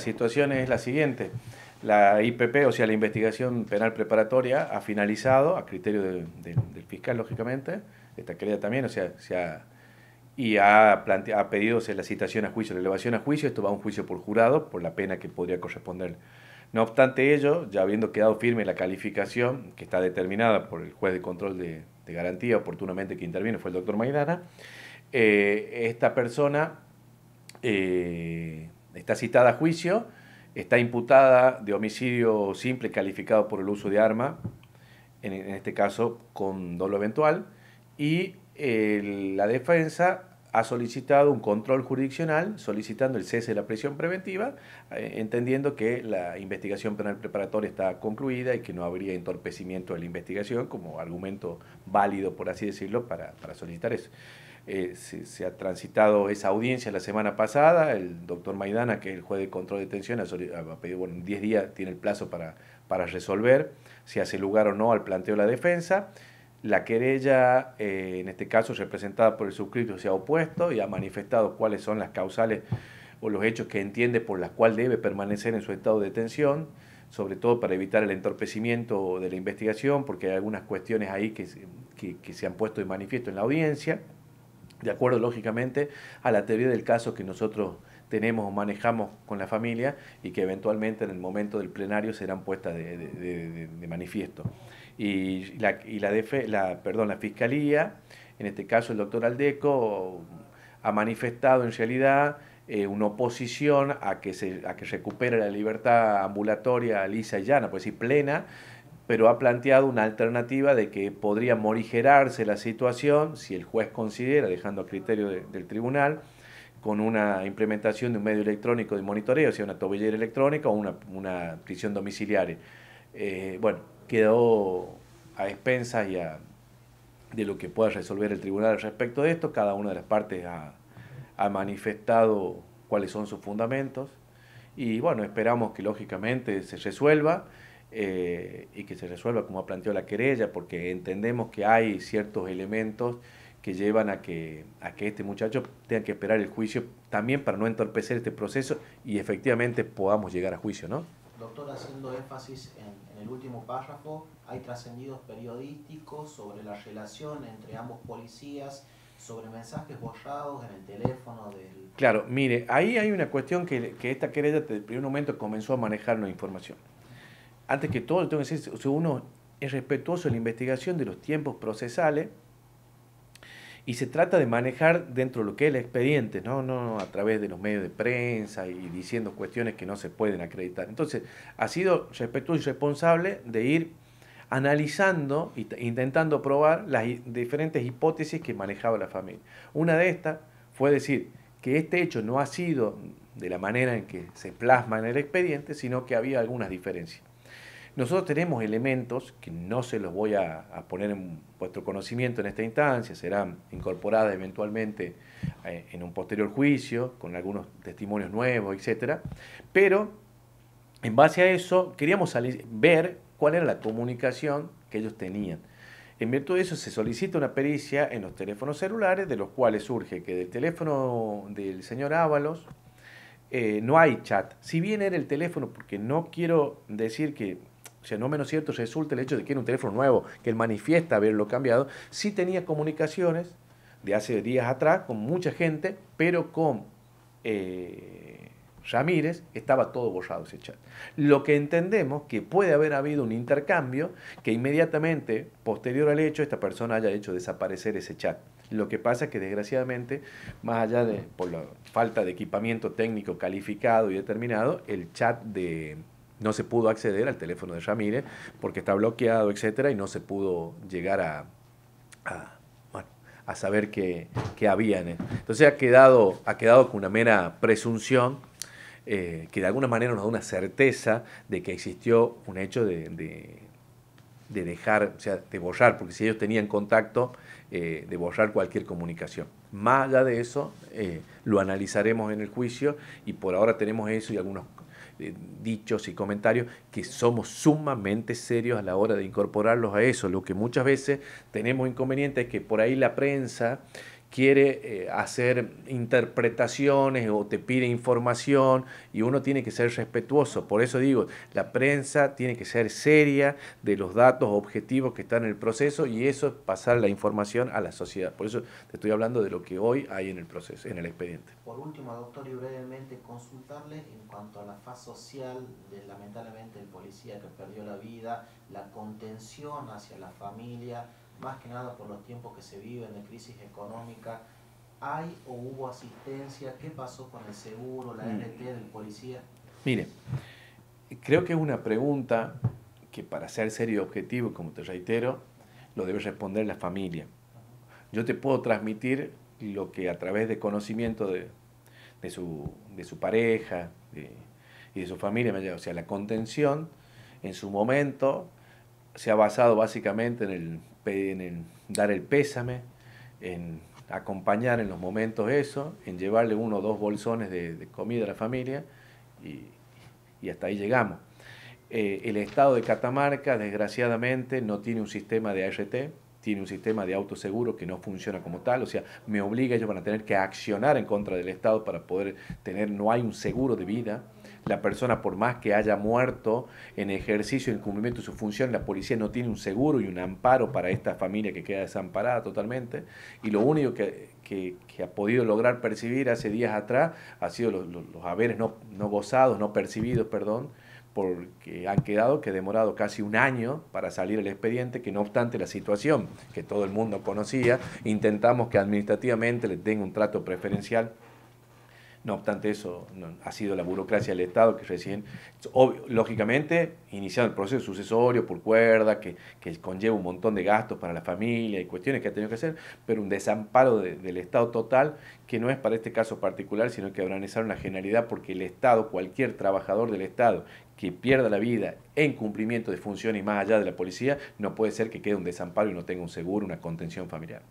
La situación es la siguiente. La IPP, o sea, la investigación penal preparatoria, ha finalizado, a criterio del fiscal, lógicamente, esta querida también, o sea, se ha, y ha, ha pedido la citación a juicio, la elevación a juicio, esto va a un juicio por jurado, por la pena que podría corresponder. No obstante ello, ya habiendo quedado firme la calificación, que está determinada por el juez de control de, garantía, oportunamente que interviene fue el doctor Maidana, eh, esta persona... Eh, Está citada a juicio, está imputada de homicidio simple calificado por el uso de arma, en, este caso con dolo eventual, y eh, la defensa ha solicitado un control jurisdiccional solicitando el cese de la prisión preventiva, eh, entendiendo que la investigación penal preparatoria está concluida y que no habría entorpecimiento de la investigación como argumento válido, por así decirlo, para solicitar eso. Eh, se, ha transitado esa audiencia la semana pasada. El doctor Maidana, que es el juez de control de detención, ha pedido, bueno, 10 días tiene el plazo para, para resolver si hace lugar o no al planteo de la defensa. La querella, eh, en este caso representada por el suscrito, se ha opuesto y ha manifestado cuáles son las causales o los hechos que entiende por las cuales debe permanecer en su estado de detención, sobre todo para evitar el entorpecimiento de la investigación, porque hay algunas cuestiones ahí que, que se han puesto de manifiesto en la audiencia de acuerdo lógicamente a la teoría del caso que nosotros tenemos o manejamos con la familia y que eventualmente en el momento del plenario serán puestas de, manifiesto. Y, la, y la, la, perdón, la Fiscalía, en este caso el doctor Aldeco, ha manifestado en realidad eh, una oposición a que, se, que recupere la libertad ambulatoria lisa y llana, pues decir, plena, pero ha planteado una alternativa de que podría morigerarse la situación si el juez considera, dejando a criterio del tribunal, con una implementación de un medio electrónico de monitoreo, sea una tobillera electrónica o una, prisión domiciliaria. Eh, bueno, quedó a expensas y de lo que pueda resolver el tribunal respecto de esto. Cada una de las partes ha manifestado cuáles son sus fundamentos y bueno, esperamos que lógicamente se resuelva. Eh, y que se resuelva como ha planteado la querella, porque entendemos que hay ciertos elementos que llevan a que, a que este muchacho tenga que esperar el juicio también para no entorpecer este proceso y efectivamente podamos llegar a juicio, ¿no? Doctor, haciendo énfasis en, el último párrafo, hay trascendidos periodísticos sobre la relación entre ambos policías, sobre mensajes borrados en el teléfono del... Claro, mire, ahí hay una cuestión que, que esta querella desde el primer momento comenzó a manejar la información antes que todo, tengo uno es respetuoso en la investigación de los tiempos procesales y se trata de manejar dentro de lo que es el expediente, ¿no? no a través de los medios de prensa y diciendo cuestiones que no se pueden acreditar. Entonces, ha sido respetuoso y responsable de ir analizando e intentando probar las diferentes hipótesis que manejaba la familia. Una de estas fue decir que este hecho no ha sido de la manera en que se plasma en el expediente, sino que había algunas diferencias. Nosotros tenemos elementos que no se los voy a, poner en vuestro conocimiento en esta instancia, serán incorporadas eventualmente eh, en un posterior juicio, con algunos testimonios nuevos, etc. Pero en base a eso queríamos salir, ver cuál era la comunicación que ellos tenían. En virtud de eso se solicita una pericia en los teléfonos celulares, de los cuales surge que del teléfono del señor Ábalos eh, no hay chat. Si bien era el teléfono, porque no quiero decir que o sea no menos cierto resulta el hecho de que era un teléfono nuevo, que él manifiesta haberlo cambiado, sí tenía comunicaciones de hace días atrás con mucha gente, pero con eh, Ramírez estaba todo borrado ese chat. Lo que entendemos que puede haber habido un intercambio que inmediatamente, posterior al hecho, esta persona haya hecho desaparecer ese chat. Lo que pasa es que desgraciadamente, más allá de por la falta de equipamiento técnico calificado y determinado, el chat de no se pudo acceder al teléfono de Ramírez porque está bloqueado, etcétera, y no se pudo llegar a, saber qué, qué había Entonces ha quedado, ha quedado con una mera presunción eh, que de alguna manera nos da una certeza de que existió un hecho de, dejar, o sea, de borrar, porque si ellos tenían contacto, eh, de borrar cualquier comunicación. Más allá de eso, eh, lo analizaremos en el juicio y por ahora tenemos eso y algunos eh, dichos y comentarios que somos sumamente serios a la hora de incorporarlos a eso. Lo que muchas veces tenemos inconveniente es que por ahí la prensa quiere eh, hacer interpretaciones o te pide información y uno tiene que ser respetuoso. Por eso digo, la prensa tiene que ser seria de los datos objetivos que están en el proceso y eso es pasar la información a la sociedad. Por eso te estoy hablando de lo que hoy hay en el proceso, en el expediente. Por último, doctor, y brevemente consultarle en cuanto a la faz social, de, lamentablemente el policía que perdió la vida, la contención hacia la familia, más que nada por los tiempos que se viven de crisis económica, ¿hay o hubo asistencia? ¿Qué pasó con el seguro, la mm. RT del policía? Mire, creo que es una pregunta que para ser serio y objetivo, como te reitero, lo debe responder la familia. Yo te puedo transmitir lo que a través de conocimiento de, de, su, pareja y de su familia me ha llegado. O sea, la contención en su momento se ha basado básicamente en el en dar el pésame, en acompañar en los momentos eso, en llevarle uno o dos bolsones de, comida a la familia y, hasta ahí llegamos. Eh, el Estado de Catamarca, desgraciadamente, no tiene un sistema de ART, tiene un sistema de autoseguro que no funciona como tal, o sea, me obliga, ellos van a tener que accionar en contra del Estado para poder tener, no hay un seguro de vida la persona, por más que haya muerto en ejercicio, en cumplimiento de su función, la policía no tiene un seguro y un amparo para esta familia que queda desamparada totalmente. Y lo único que, ha podido lograr percibir hace días atrás ha sido los, haberes no, gozados, no percibidos, perdón, porque han quedado que demorado casi un año para salir el expediente, que no obstante la situación que todo el mundo conocía, intentamos que administrativamente le den un trato preferencial no obstante eso, ha sido la burocracia del Estado que recién, lógicamente, iniciado el proceso sucesorio por cuerda, que, que, conlleva un montón de gastos para la familia y cuestiones que ha tenido que hacer, pero un desamparo del Estado total que no es para este caso particular, sino que habrá necesario una generalidad porque el Estado, cualquier trabajador del Estado que pierda la vida en cumplimiento de funciones más allá de la policía, no puede ser que quede un desamparo y no tenga un seguro, una contención familiar.